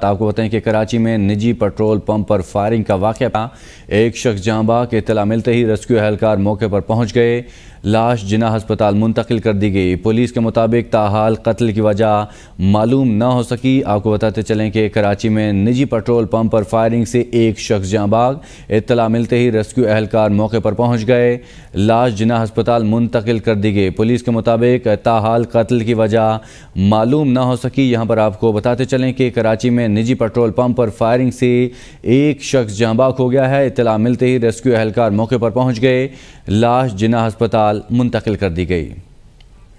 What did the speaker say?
आपको बताएं कि कराची में निजी पेट्रोल पंप पर फायरिंग का वाक़ एक शख्स जांबा के इतला मिलते ही रेस्क्यू एहलकार मौके पर पहुंच गए लाश जिना हस्पताल मुंतकिल कर दी गई पुलिस के मुताबिक ताहाल कत्ल की वजह मालूम ना हो सकी आपको बताते चलें कि कराची में निजी पेट्रोल पंप पर फायरिंग से एक शख्स जांबाग इतला मिलते ही रेस्क्यू एहलकार मौके पर पहुंच गए लाश जिना हस्पताल मुंतकिल कर दी गई पुलिस के मुताबिक ताहाल कत्ल की वजह मालूम ना हो सकी यहाँ पर आपको बताते चलें कि कराची में में निजी पेट्रोल पंप पर फायरिंग से एक शख्स जांबाक हो गया है इतला मिलते ही रेस्क्यू एहलकार मौके पर पहुंच गए लाश जिना अस्पताल मुंतकिल कर दी गई